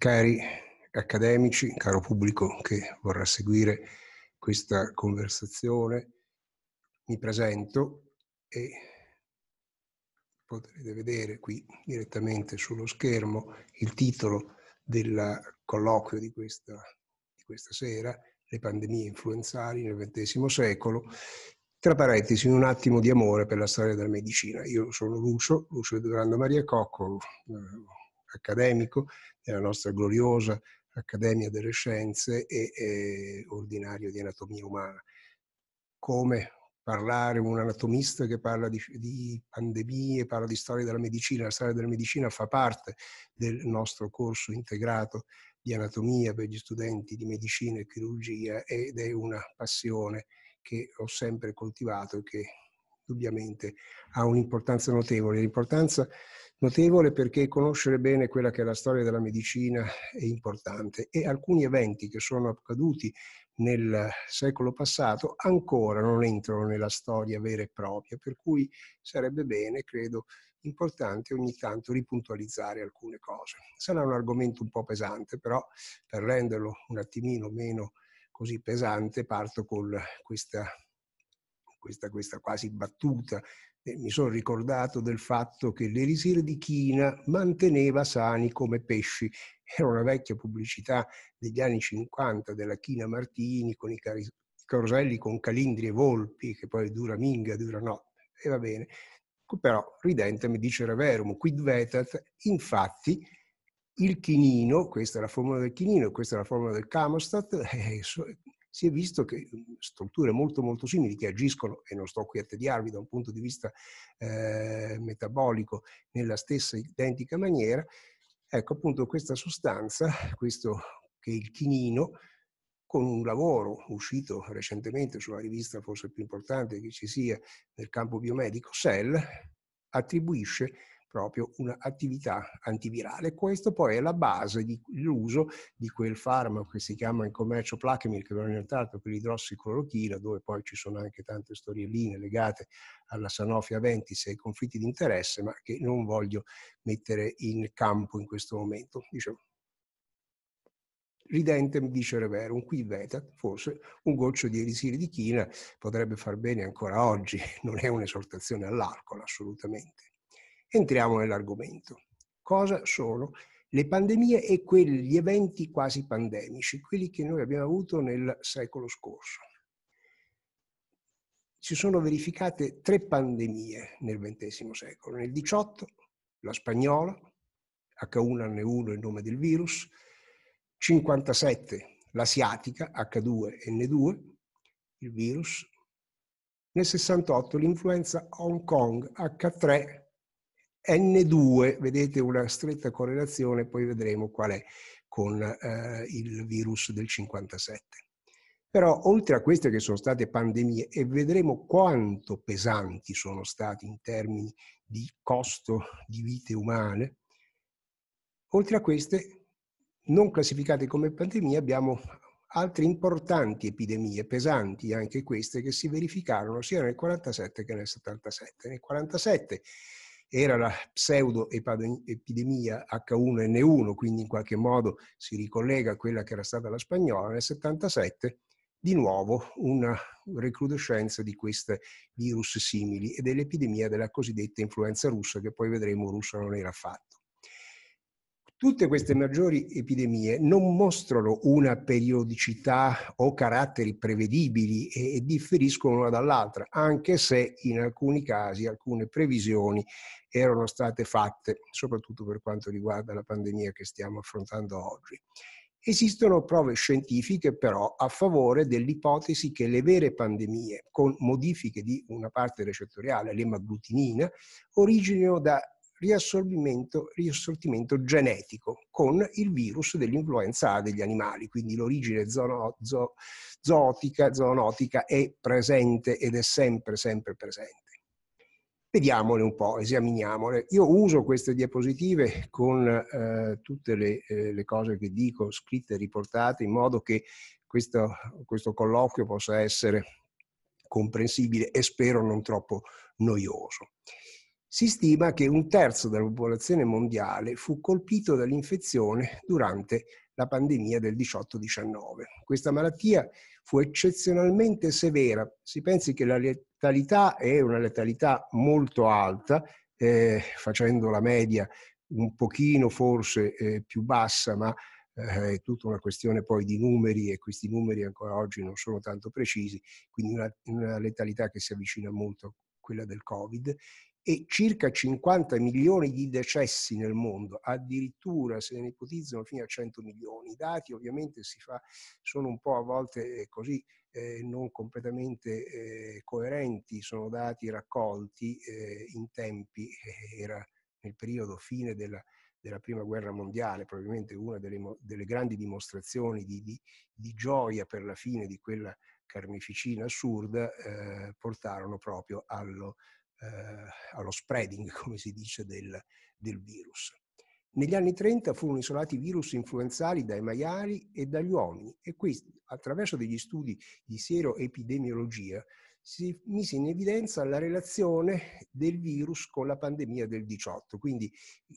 Cari accademici, caro pubblico che vorrà seguire questa conversazione, mi presento e potrete vedere qui direttamente sullo schermo il titolo del colloquio di questa, di questa sera, Le pandemie influenzali nel XX secolo, tra parentesi, un attimo di amore per la storia della medicina. Io sono Lucio, Lucio Edurando Maria Cocco, eh, accademico della nostra gloriosa Accademia delle Scienze e, e ordinario di anatomia umana. Come parlare, un anatomista che parla di, di, pandemie, parla di storia della medicina, la storia della medicina fa parte del nostro corso integrato di anatomia per gli studenti di medicina e chirurgia ed è una passione che ho sempre coltivato e che indubbiamente ha un'importanza notevole. L'importanza notevole perché conoscere bene quella che è la storia della medicina è importante e alcuni eventi che sono accaduti nel secolo passato ancora non entrano nella storia vera e propria, per cui sarebbe bene, credo, importante ogni tanto ripuntualizzare alcune cose. Sarà un argomento un po' pesante, però per renderlo un attimino meno così pesante parto con questa questa, questa quasi battuta, eh, mi sono ricordato del fatto che l'elisir di China manteneva sani come pesci. Era una vecchia pubblicità degli anni 50 della China Martini con i cari- caroselli con calindri e volpi, che poi dura minga, dura notte, e va bene. Però ridentem dicere verum, quid vetat, infatti il chinino, questa è la formula del chinino, questa è la formula del camostat, eh, si è visto che mhmm, strutture molto molto simili che agiscono, e non sto qui a tediarvi da un punto di vista eh, metabolico, nella stessa identica maniera, ecco appunto questa sostanza, questo che è il chinino, con un lavoro uscito recentemente sulla rivista forse più importante che ci sia nel campo biomedico, Cell, attribuisce proprio un'attività antivirale. Questo poi è la base dell'uso di quel farmaco che si chiama in commercio Placemil, che non è nient'altro che l'idrossiclorochina, dove poi ci sono anche tante storieline legate alla Sanofi Aventis e ai conflitti di interesse, ma che non voglio mettere in campo in questo momento. Dicevo. Ridente mi dice Reverum, qui veta, forse un goccio di erisiri di china potrebbe far bene ancora oggi, non è un'esortazione all'alcol assolutamente. Entriamo nell'argomento. Cosa sono le pandemie e quegli eventi quasi pandemici, quelli che noi abbiamo avuto nel secolo scorso? Si sono verificate tre pandemie nel XX secolo. Nel 18 la spagnola, H1N1 il nome del virus, 57 l'asiatica H2N2, il virus, nel 68 l'influenza Hong Kong H3 N2, vedete una stretta correlazione, poi vedremo qual è con eh, il virus del 57. Però oltre a queste che sono state pandemie e vedremo quanto pesanti sono stati in termini di costo di vite umane, oltre a queste non classificate come pandemie abbiamo altre importanti epidemie, pesanti anche queste, che si verificarono sia nel 47 che nel 77. Nel 47 era la pseudo-epidemia H1N1, quindi in qualche modo si ricollega a quella che era stata la spagnola nel 77, di nuovo una recrudescenza di questi virus simili e dell'epidemia della cosiddetta influenza russa, che poi vedremo russa non era affatto. Tutte queste maggiori epidemie non mostrano una periodicità o caratteri prevedibili e, differiscono una dall'altra, anche se in alcuni casi alcune previsioni erano state fatte, soprattutto per quanto riguarda la pandemia che stiamo affrontando oggi. Esistono prove scientifiche però a favore dell'ipotesi che le vere pandemie, con modifiche di una parte recettoriale, l'emaglutinina, originino da riassortimento genetico con il virus dell'influenza A degli animali, quindi l'origine zoono, zo, zootica, zoonotica è presente ed è sempre, sempre presente. Vediamole un po', esaminiamole. Io uso queste diapositive con eh, tutte le, eh, le, cose che dico, scritte e riportate, in modo che questo, questo colloquio possa essere comprensibile e spero non troppo noioso. Si stima che un terzo della popolazione mondiale fu colpito dall'infezione durante la pandemia del 18-19. Questa malattia fu eccezionalmente severa. Si pensi che la letalità è una letalità molto alta, eh, facendo la media un pochino forse eh, più bassa, ma eh, è tutta una questione poi di numeri e questi numeri ancora oggi non sono tanto precisi, quindi una, una letalità che si avvicina molto a quella del Covid e circa 50 milioni di decessi nel mondo, addirittura se ne ipotizzano fino a 100 milioni. I dati ovviamente si fa, sono un po' a volte eh, così eh, non completamente eh, coerenti, sono dati raccolti eh, in tempi, eh, era nel periodo fine della, della prima guerra mondiale, probabilmente una delle, delle grandi dimostrazioni di, di, di, gioia per la fine di quella carneficina assurda, eh, portarono proprio allo eh, allo spreading, come si dice, del, del virus. Negli anni 30 furono isolati virus influenzali dai maiali e dagli uomini e questi, attraverso degli studi di sieroepidemiologia, si mise in evidenza la relazione del virus con la pandemia del 18, quindi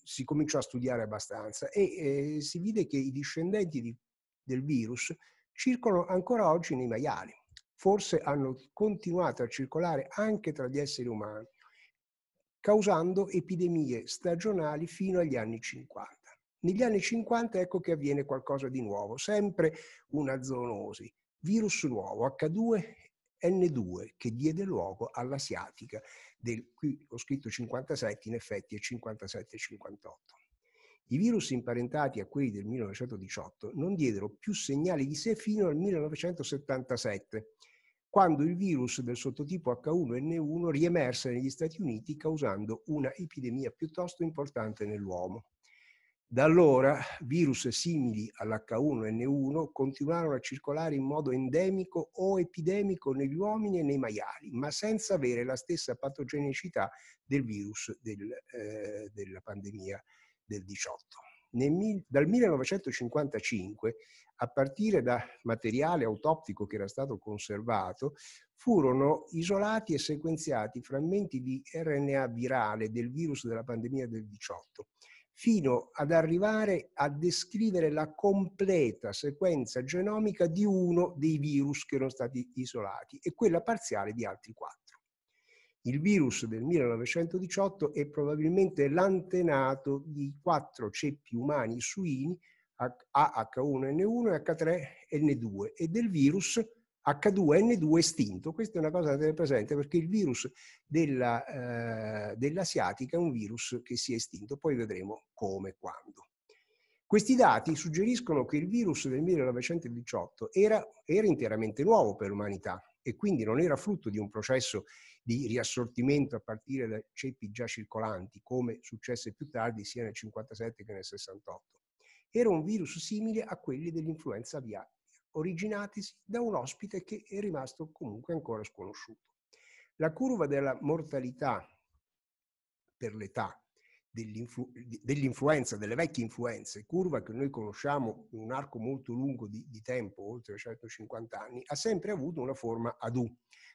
si cominciò a studiare abbastanza e eh, si vide che i discendenti di, del virus circolano ancora oggi nei maiali forse hanno continuato a circolare anche tra gli esseri umani, causando epidemie stagionali fino agli anni 50. Negli anni 50 ecco che avviene qualcosa di nuovo, sempre una zoonosi, virus nuovo H2N2 che diede luogo all'asiatica, del, qui ho scritto 57, in effetti è 57-58. I virus imparentati a quelli del 1918 non diedero più segnali di sé fino al 1977 quando il virus del sottotipo H1N1 riemerse negli Stati Uniti causando una epidemia piuttosto importante nell'uomo. Da allora virus simili all'H1N1 continuarono a circolare in modo endemico o epidemico negli uomini e nei maiali, ma senza avere la stessa patogenicità del virus del, eh, della pandemia del 18 nel, dal 1955, a partire da materiale autoptico che era stato conservato, furono isolati e sequenziati frammenti di RNA virale del virus della pandemia del 18 fino ad arrivare a descrivere la completa sequenza genomica di uno dei virus che erano stati isolati e quella parziale di altri quattro. Il virus del 1918 è probabilmente l'antenato di quattro ceppi umani suini AH1N1 e H3N2 e del virus H2N2 estinto. Questa è una cosa da tenere presente perché il virus della, eh, dell'asiatica è un virus che si è estinto, poi vedremo come e quando. Questi dati suggeriscono che il virus del 1918 era, era interamente nuovo per l'umanità e quindi non era frutto di un processo di riassortimento a partire da ceppi già circolanti, come successe più tardi sia nel 57 che nel 68. Era un virus simile a quelli dell'influenza aviaria, originatisi da un ospite che è rimasto comunque ancora sconosciuto. La curva della mortalità per l'età dell'influ- dell'influenza, delle vecchie influenze, curva che noi conosciamo in un arco molto lungo di, di tempo, oltre 150 anni, ha sempre avuto una forma ad U,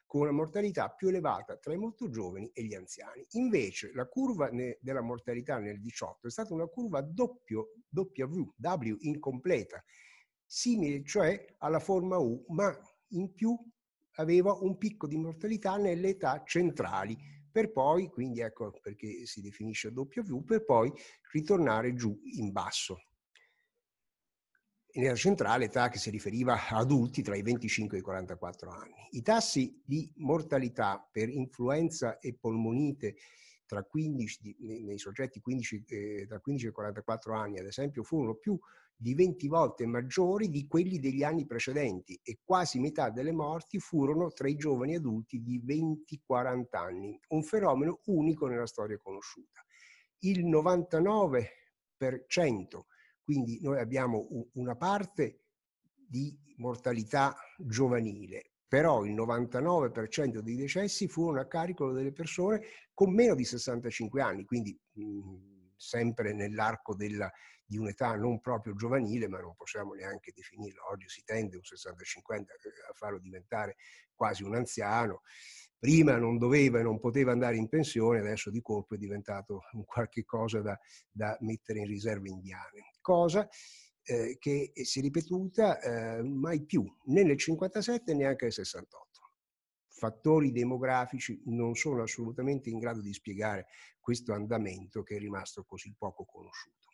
con una mortalità più elevata tra i molto giovani e gli anziani. Invece la curva ne- della mortalità nel 18 è stata una curva doppio, W, W incompleta, simile cioè alla forma U, ma in più aveva un picco di mortalità nelle età centrali, per poi, quindi ecco perché si definisce W, per poi ritornare giù in basso. Nella centrale età che si riferiva ad adulti tra i 25 e i 44 anni. I tassi di mortalità per influenza e polmonite tra 15, nei soggetti 15, eh, tra 15 e 44 anni, ad esempio, furono più di 20 volte maggiori di quelli degli anni precedenti e quasi metà delle morti furono tra i giovani adulti di 20-40 anni, un fenomeno unico nella storia conosciuta. Il 99%, quindi noi abbiamo una parte di mortalità giovanile, però il 99% dei decessi furono a carico delle persone con meno di 65 anni, quindi mh, mhmm, sempre nell'arco della, di un'età non proprio giovanile, ma non possiamo neanche definirlo. Oggi si tende un 65 eh, a farlo diventare quasi un anziano. Prima non doveva e non poteva andare in pensione, adesso di colpo è diventato un qualche cosa da, da mettere in riserva indiane. Cosa eh, che si è ripetuta eh, mai più, né nel 57 né anche nel 68 fattori demografici non sono assolutamente in grado di spiegare questo andamento che è rimasto così poco conosciuto.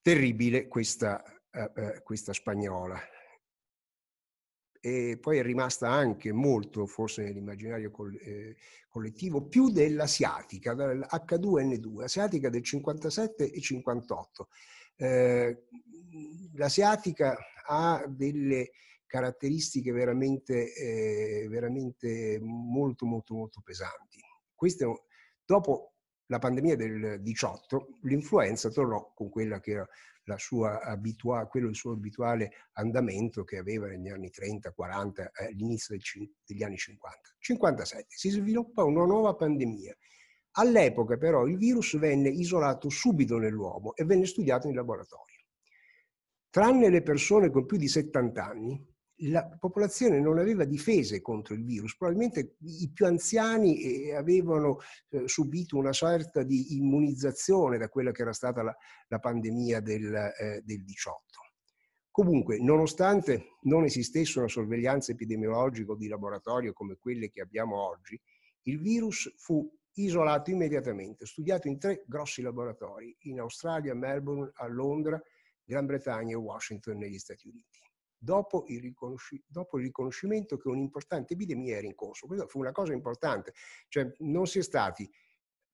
Terribile questa, eh, eh questa spagnola. E poi è rimasta anche molto, forse nell'immaginario eh, collettivo, più dell'asiatica, dell'H2N2, asiatica del 57 e 58. Eh, l'asiatica ha delle caratteristiche veramente, eh, veramente molto, molto, molto pesanti. Questo, dopo la pandemia del 18, l'influenza tornò con quella che era la sua abitua- quello il suo abituale andamento che aveva negli anni 30, 40, eh, all'inizio degli anni 50. 57 si sviluppa una nuova pandemia. All'epoca però il virus venne isolato subito nell'uomo e venne studiato in laboratorio. Tranne le persone con più di 70 anni, la popolazione non aveva difese contro il virus, probabilmente i più anziani eh, avevano eh, subito una sorta di immunizzazione da quella che era stata la, la pandemia del, eh, del 18. Comunque, nonostante non esistesse una sorveglianza epidemiologica o di laboratorio come quelle che abbiamo oggi, il virus fu isolato immediatamente, studiato in tre grossi laboratori, in Australia, Melbourne, a Londra, Gran Bretagna e Washington negli Stati Uniti dopo il, riconosci- dopo il riconoscimento che un'importante epidemia era in corso. Questa fu una cosa importante, cioè non si è stati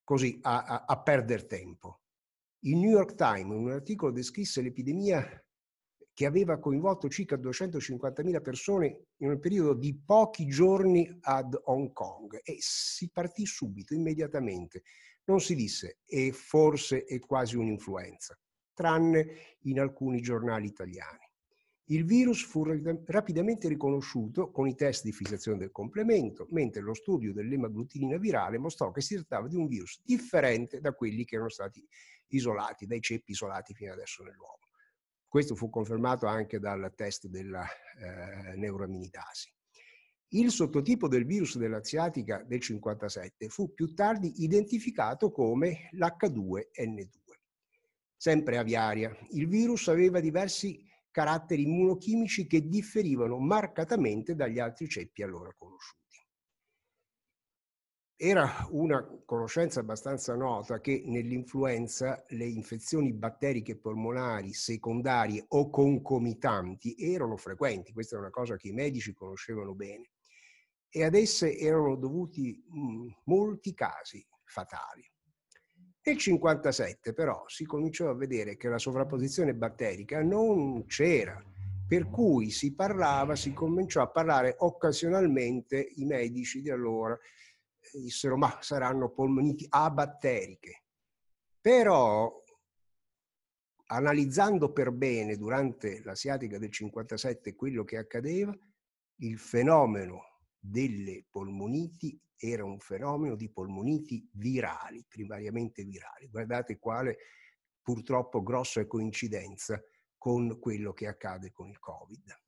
così a, a, a perdere tempo. Il New York Times, in un articolo, descrisse l'epidemia che aveva coinvolto circa 250.000 persone in un periodo di pochi giorni ad Hong Kong e si partì subito, immediatamente. Non si disse e forse è quasi un'influenza, tranne in alcuni giornali italiani. Il virus fu rapidamente riconosciuto con i test di fissazione del complemento, mentre lo studio dell'emaglutinina virale mostrò che si trattava di un virus differente da quelli che erano stati isolati, dai ceppi isolati fino adesso nell'uomo. Questo fu confermato anche dal test della eh, neuroaminidasi. Il sottotipo del virus dell'aziatica del 57 fu più tardi identificato come l'H2N2. Sempre aviaria, il virus aveva diversi caratteri immunochimici che differivano marcatamente dagli altri ceppi allora conosciuti. Era una conoscenza abbastanza nota che nell'influenza le infezioni batteriche polmonari secondarie o concomitanti erano frequenti, questa è una cosa che i medici conoscevano bene, e ad esse erano dovuti molti casi fatali. Nel 57 però si cominciò a vedere che la sovrapposizione batterica non c'era, per cui si parlava, si cominciò a parlare occasionalmente i medici di allora eh, dissero ma saranno polmoniti abatteriche. Però analizzando per bene durante l'asiatica del 57 quello che accadeva, il fenomeno delle polmoniti era un fenomeno di polmoniti virali, primariamente virali. Guardate quale purtroppo grossa coincidenza con quello che accade con il Covid.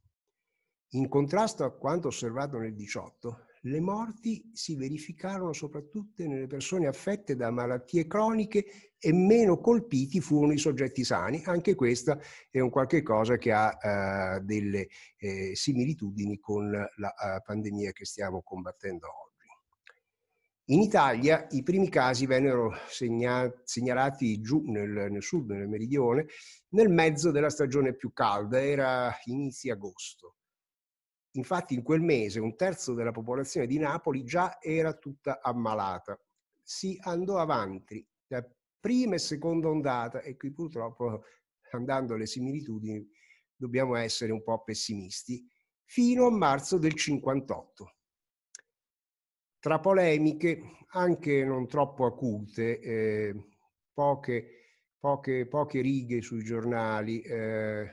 In contrasto a quanto osservato nel 18, le morti si verificarono soprattutto nelle persone affette da malattie croniche e meno colpiti furono i soggetti sani. Anche questa è un qualche cosa che ha eh, delle eh, similitudini con la eh, pandemia che stiamo combattendo oggi. In Italia i primi casi vennero segna- segnalati giù nel, nel, sud, nel meridione, nel mezzo della stagione più calda, era inizio agosto. Infatti in quel mese un terzo della popolazione di Napoli già era tutta ammalata. Si andò avanti da prima e seconda ondata e qui purtroppo andando alle similitudini dobbiamo essere un po' pessimisti, fino a marzo del 58. Tra polemiche, anche non troppo acute, eh, poche, poche, poche righe sui giornali, eh,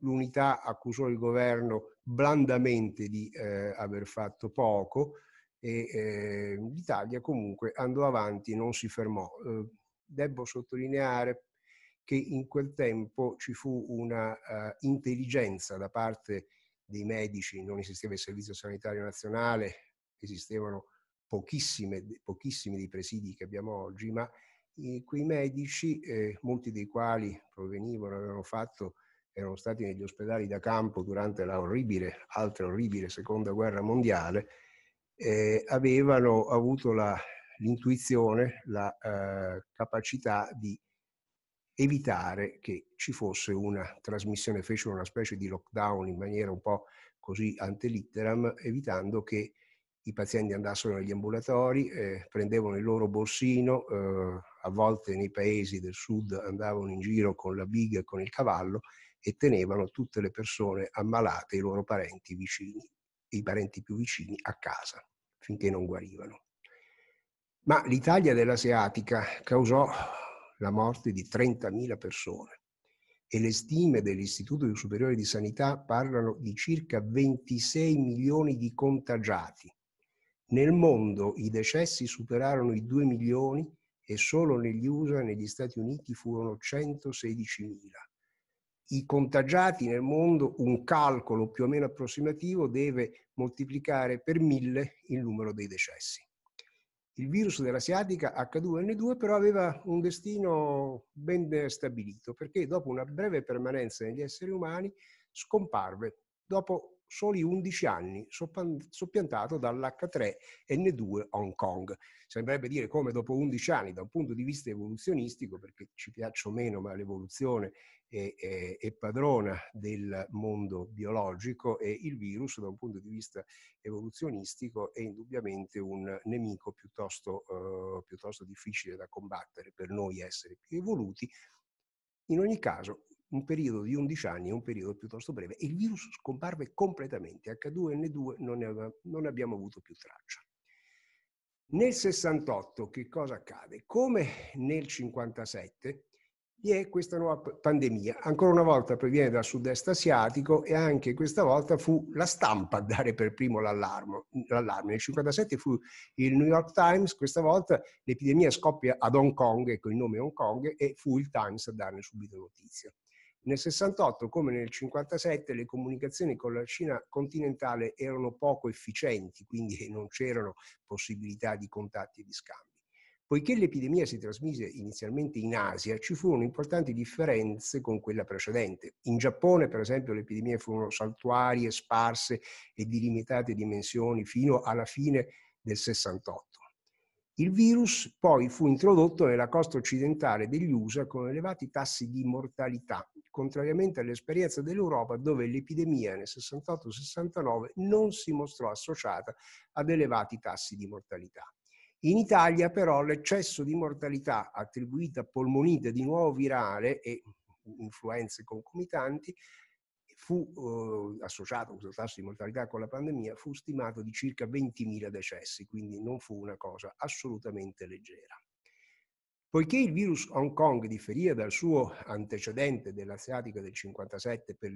l'unità accusò il governo blandamente di eh, aver fatto poco e eh, l'Italia comunque andò avanti, non si fermò. Eh, debbo sottolineare che in quel tempo ci fu una uh, intelligenza da parte dei medici, non esisteva il Servizio Sanitario Nazionale, esistevano pochissimi dei presidi che abbiamo oggi, ma eh, quei medici, eh, molti dei quali provenivano, avevano fatto erano stati negli ospedali da campo durante la orribile, altra orribile seconda guerra mondiale, eh, avevano avuto la, l'intuizione, la eh, capacità di evitare che ci fosse una trasmissione, fecero una specie di lockdown in maniera un po' così antelitteram, evitando che i pazienti andassero negli ambulatori, eh, prendevano il loro borsino, eh, a volte nei paesi del sud andavano in giro con la biga e con il cavallo e tenevano tutte le persone ammalate i loro parenti vicini, i parenti più vicini, a casa finché non guarivano. Ma l'Italia dell'Asiatica causò la morte di 30.000 persone e le stime dell'Istituto Superiore di Sanità parlano di circa 26 milioni di contagiati. Nel mondo i decessi superarono i 2 milioni e solo negli USA e negli Stati Uniti furono 116 mila i contagiati nel mondo, un calcolo più o meno approssimativo deve moltiplicare per mille il numero dei decessi. Il virus dell'asiatica H2N2 però aveva un destino ben stabilito perché dopo una breve permanenza negli esseri umani scomparve dopo soli 11 anni, soppiantato dall'H3N2 Hong Kong. Sembrerebbe dire come dopo 11 anni, da un punto di vista evoluzionistico, perché ci piaccio meno, ma l'evoluzione è, è, è padrona del mondo biologico e il virus, da un punto di vista evoluzionistico, è indubbiamente un nemico piuttosto, eh, piuttosto difficile da combattere per noi essere più evoluti. In ogni caso, un periodo di 11 anni è un periodo piuttosto breve e il virus scomparve completamente. H2N2 non, aveva, non abbiamo avuto più traccia. Nel 68 che cosa accade? Come nel 57 vi è questa nuova pandemia. Ancora una volta proviene dal sud-est asiatico e anche questa volta fu la stampa a dare per primo l'allarme. Nel 57 fu il New York Times, questa volta l'epidemia scoppia ad Hong Kong, ecco il nome Hong Kong, e fu il Times a darne subito notizia. Nel 68, come nel 57, le comunicazioni con la Cina continentale erano poco efficienti, quindi non c'erano possibilità di contatti e di scambi. Poiché l'epidemia si trasmise inizialmente in Asia, ci furono importanti differenze con quella precedente. In Giappone, per esempio, le epidemie furono saltuarie, sparse e di limitate dimensioni fino alla fine del 68. Il virus poi fu introdotto nella costa occidentale degli USA con elevati tassi di mortalità, contrariamente all'esperienza dell'Europa dove l'epidemia nel 68-69 non si mostrò associata ad elevati tassi di mortalità. In Italia però l'eccesso di mortalità attribuita a polmonite di nuovo virale e influenze concomitanti fu eh, associato questo tasso di mortalità con la pandemia, fu stimato di circa 20.000 decessi, quindi non fu una cosa assolutamente leggera. Poiché il virus Hong Kong differiva dal suo antecedente dell'asiatica del 57 per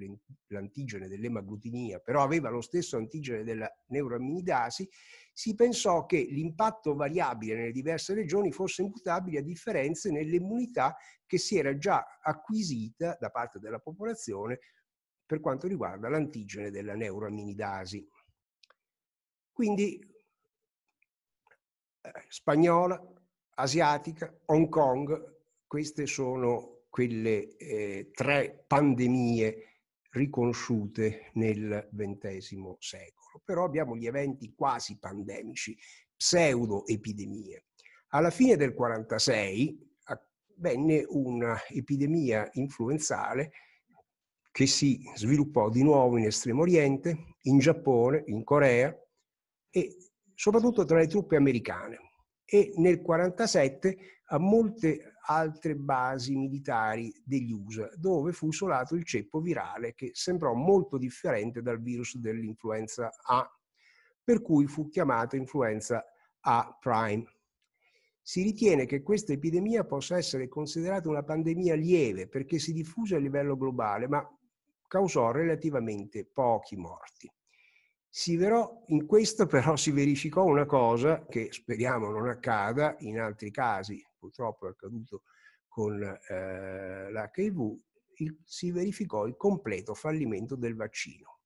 l'antigene dell'emaglutinia, però aveva lo stesso antigene della neuraminidasi, si pensò che l'impatto variabile nelle diverse regioni fosse imputabile a differenze nell'immunità che si era già acquisita da parte della popolazione per quanto riguarda l'antigene della neuroaminidasi. Quindi eh, spagnola, asiatica, Hong Kong, queste sono quelle eh, tre pandemie riconosciute nel XX secolo. Però abbiamo gli eventi quasi pandemici, pseudo-epidemie. Alla fine del 1946 venne un'epidemia influenzale che si sviluppò di nuovo in Estremo Oriente, in Giappone, in Corea e soprattutto tra le truppe americane. E nel 1947 a molte altre basi militari degli USA, dove fu isolato il ceppo virale che sembrò molto differente dal virus dell'influenza A, per cui fu chiamato influenza A prime. Si ritiene che questa epidemia possa essere considerata una pandemia lieve perché si diffuse a livello globale, ma causò relativamente pochi morti. Verò, in questo però si verificò una cosa che speriamo non accada in altri casi, purtroppo è accaduto con eh, l'HIV, il, si verificò il completo fallimento del vaccino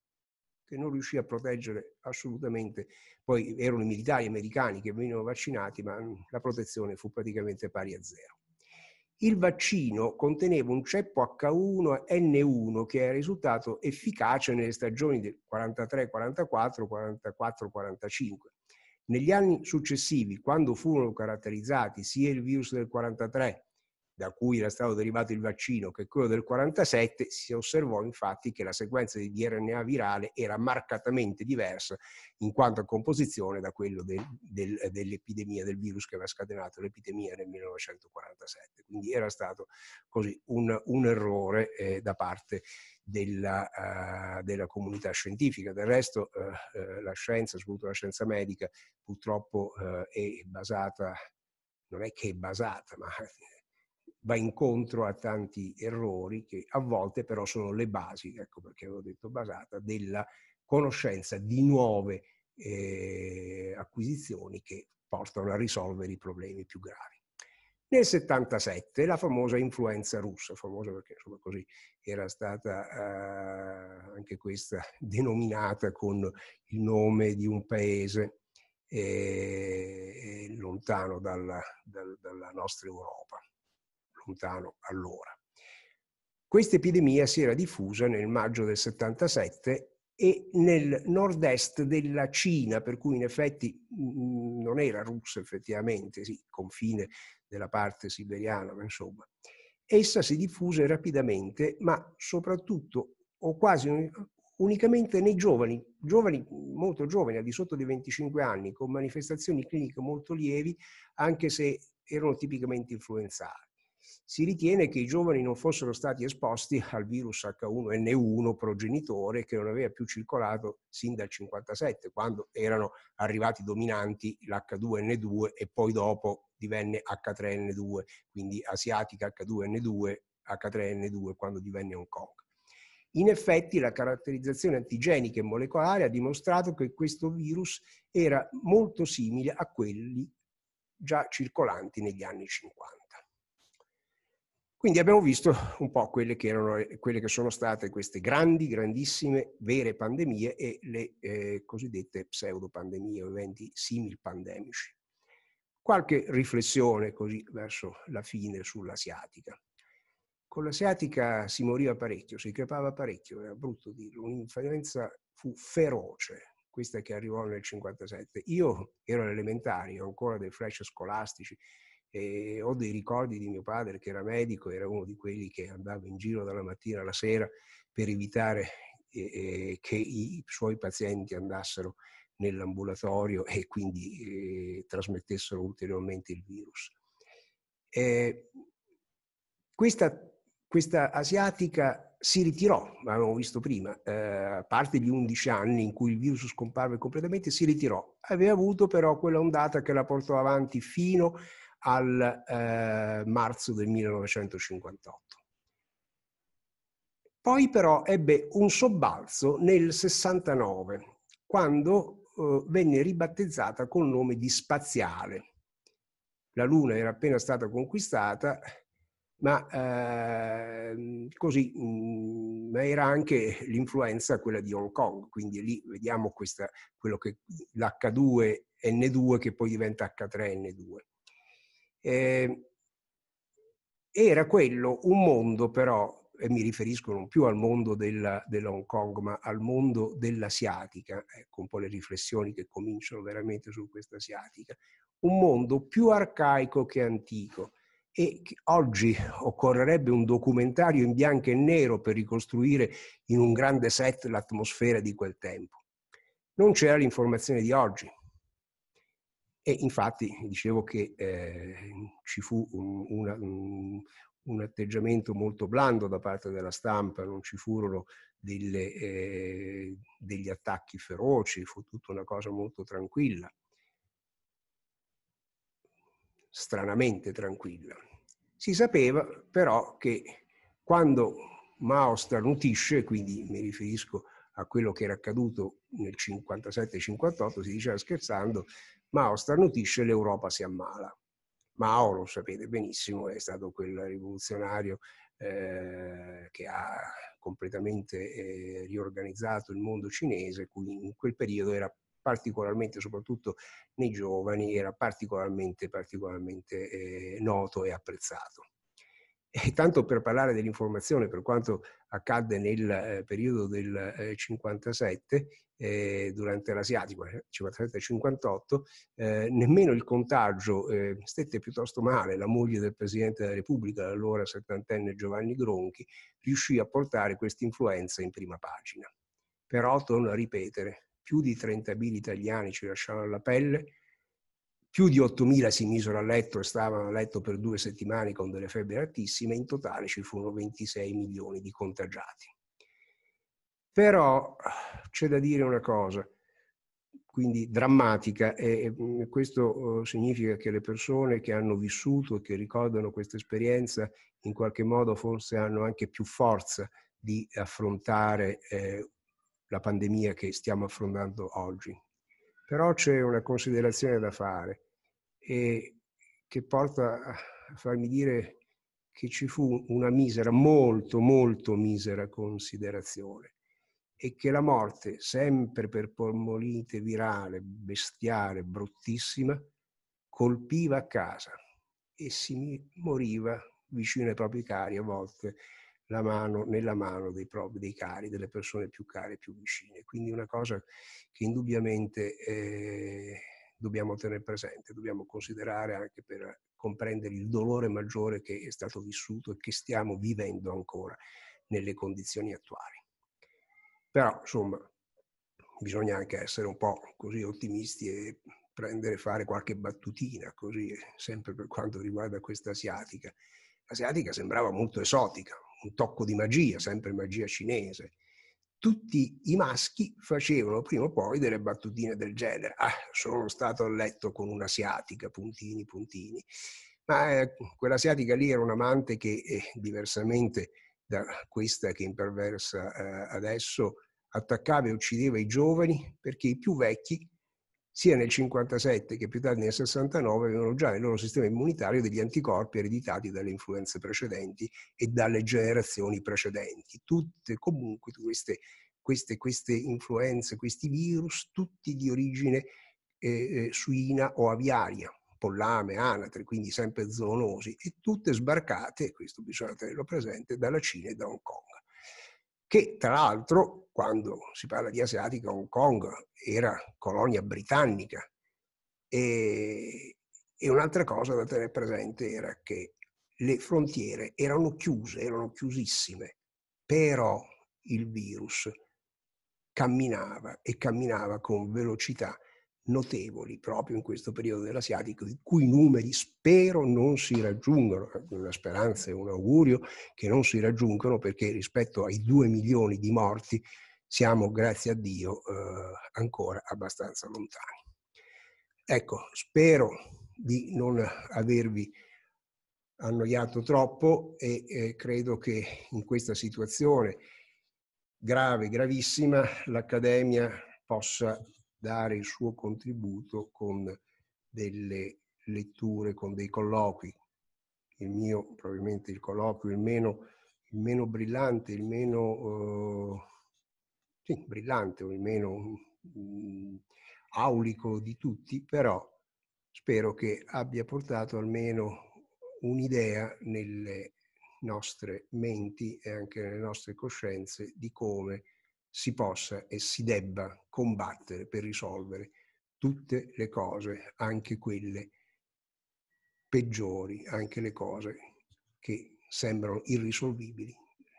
che non riuscì a proteggere assolutamente. Poi erano i militari americani che venivano vaccinati, ma la protezione fu praticamente pari a zero. Il vaccino conteneva un ceppo H1N1 che è risultato efficace nelle stagioni del 43, 44, 44, 45. Negli anni successivi, quando furono caratterizzati sia il virus del 43 da cui era stato derivato il vaccino, che è quello del 47, si osservò infatti che la sequenza di DNA virale era marcatamente diversa in quanto a composizione da quello del, del, dell'epidemia, del virus che aveva scatenato l'epidemia nel 1947. Quindi era stato così un, un errore eh, da parte della, uh, della, comunità scientifica. Del resto uh, uh, la scienza, soprattutto la scienza medica, purtroppo è basata non è che è basata, ma va incontro a tanti errori che a volte però sono le basi, ecco perché avevo detto basata, della conoscenza di nuove eh, acquisizioni che portano a risolvere i problemi più gravi. Nel 77 la famosa influenza russa, famosa perché insomma così era stata eh, anche questa denominata con il nome di un paese eh, lontano dalla, dal, dalla nostra Europa lontano allora. Questa epidemia si era diffusa nel maggio del 77 e nel nord-est della Cina, per cui in effetti mm, non era russa effettivamente, sì, confine della parte siberiana, ma insomma. Essa si diffuse rapidamente, ma soprattutto o quasi unicamente nei giovani, giovani molto giovani, al di sotto dei 25 anni, con manifestazioni cliniche molto lievi, anche se erano tipicamente influenzali si ritiene che i giovani non fossero stati esposti al virus H1N1 progenitore che non aveva più circolato sin dal 57, quando erano arrivati dominanti l'H2N2 e poi dopo divenne H3N2, quindi asiatica H2N2, H3N2 quando divenne Hong Kong. In effetti la caratterizzazione antigenica e molecolare ha dimostrato che questo virus era molto simile a quelli già circolanti negli anni 50. Quindi abbiamo visto un po' quelle che, erano, quelle che sono state queste grandi, grandissime, vere pandemie e le eh, cosiddette pseudopandemie o eventi simil pandemici. Qualche riflessione così verso la fine sull'asiatica. Con l'asiatica si moriva parecchio, si crepava parecchio, era brutto dirlo, un'influenza fu feroce, questa che arrivò nel 57. Io ero all'elementare, ho ancora dei flash scolastici, e ho dei ricordi di mio padre che era medico, era uno di quelli che andava in giro dalla mattina alla sera per evitare eh, che i suoi pazienti andassero nell'ambulatorio e quindi eh, trasmettessero ulteriormente il virus. Eh, questa, questa, asiatica si ritirò, l'abbiamo visto prima, eh, a parte gli 11 anni in cui il virus scomparve completamente, si ritirò. Aveva avuto però quella ondata che la portò avanti fino a al eh, marzo del 1958. Poi però ebbe un sobbalzo nel 69, quando eh, venne ribattezzata col nome di Spaziale. La Luna era appena stata conquistata, ma eh, così, mh, mm, ma era anche l'influenza quella di Hong Kong, quindi lì vediamo questa, quello che l'H2N2 che poi diventa H3N2. Eh, era quello un mondo però, e mi riferisco non più al mondo della, dell'Hong Kong, ma al mondo dell'asiatica, ecco un po' le riflessioni che cominciano veramente su questa asiatica, un mondo più arcaico che antico. E oggi occorrerebbe un documentario in bianco e nero per ricostruire in un grande set l'atmosfera di quel tempo. Non c'era l'informazione di oggi, e infatti dicevo che eh, ci fu un, una, un, un, atteggiamento molto blando da parte della stampa, non ci furono delle, eh, degli attacchi feroci, fu tutta una cosa molto tranquilla, stranamente tranquilla. Si sapeva però che quando Mao starnutisce, quindi mi riferisco a quello che era accaduto nel 57-58, si diceva scherzando, Mao starnutisce l'Europa si ammala. Mao, lo sapete benissimo, è stato quel rivoluzionario eh, che ha completamente eh, riorganizzato il mondo cinese, cui in quel periodo era particolarmente, soprattutto nei giovani, era particolarmente, particolarmente eh, noto e apprezzato. E tanto per parlare dell'informazione, per quanto accadde nel eh, periodo del eh, 57, eh, durante l'Asiatico, 57-58, eh, eh, nemmeno il contagio eh, stette piuttosto male. La moglie del Presidente della Repubblica, l'allora settantenne Giovanni Gronchi, riuscì a portare questa influenza in prima pagina. Però, torno a ripetere, più di 30.000 italiani ci lasciavano la pelle, più di 8.000 si misero a letto e stavano a letto per due settimane con delle febbre altissime, in totale ci furono 26 milioni di contagiati. Però c'è da dire una cosa, quindi drammatica, e mm, questo oh, significa che le persone che hanno vissuto e che ricordano questa esperienza in qualche modo forse hanno anche più forza di affrontare eh, la pandemia che stiamo affrontando oggi. Però c'è una considerazione da fare e che porta a farmi dire che ci fu una misera, molto, molto misera considerazione e che la morte, sempre per polmonite virale, bestiale, bruttissima, colpiva a casa e si moriva vicino ai propri cari, a volte la mano, nella mano dei, propri, dei cari, delle persone più care, più vicine. Quindi una cosa che indubbiamente... Eh, dobbiamo tenere presente, dobbiamo considerare anche per comprendere il dolore maggiore che è stato vissuto e che stiamo vivendo ancora nelle condizioni attuali. Però, insomma, bisogna anche essere un po' così ottimisti e prendere, fare qualche battutina, così, sempre per quanto riguarda questa asiatica. L'asiatica sembrava molto esotica, un tocco di magia, sempre magia cinese, tutti i maschi facevano prima o poi delle battutine del genere. Ah, sono stato a letto con un'asiatica, puntini, puntini. Ma eh, quell'asiatica lì era un amante che, eh, diversamente da questa che imperversa eh, adesso, attaccava e uccideva i giovani perché i più vecchi sia nel 57 che più tardi nel 69 avevano già nel loro sistema immunitario degli anticorpi ereditati dalle influenze precedenti e dalle generazioni precedenti. Tutte, comunque, queste, queste, queste influenze, questi virus, tutti di origine eh, eh, suina o aviaria, pollame, anatre, quindi sempre zoonosi, e tutte sbarcate, questo bisogna tenerlo presente, dalla Cina e da Hong Kong, che tra l'altro quando si parla di asiatica, Hong Kong era colonia britannica e, e un'altra cosa da tenere presente era che le frontiere erano chiuse, erano chiusissime, però il virus camminava e camminava con velocità notevoli proprio in questo periodo dell'asiatico, i cui numeri spero non si raggiungano, una speranza e un augurio che non si raggiungano perché rispetto ai 2 milioni di morti siamo, grazie a Dio, eh, ancora abbastanza lontani. Ecco, spero di non avervi annoiato troppo e eh, credo che in questa situazione grave, gravissima, l'Accademia possa dare il suo contributo con delle letture, con dei colloqui. Il mio, probabilmente il colloquio, il meno, il meno brillante, il meno... Eh, sì, brillante o il meno mh, aulico di tutti, però spero che abbia portato almeno un'idea nelle nostre menti e anche nelle nostre coscienze di come si possa e si debba combattere per risolvere tutte le cose, anche quelle peggiori, anche le cose che sembrano irrisolvibili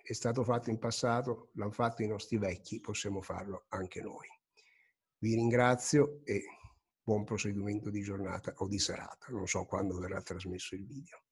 è stato fatto in passato, l'hanno fatto i nostri vecchi, possiamo farlo anche noi. Vi ringrazio e buon proseguimento di giornata o di serata, non so quando verrà trasmesso il video.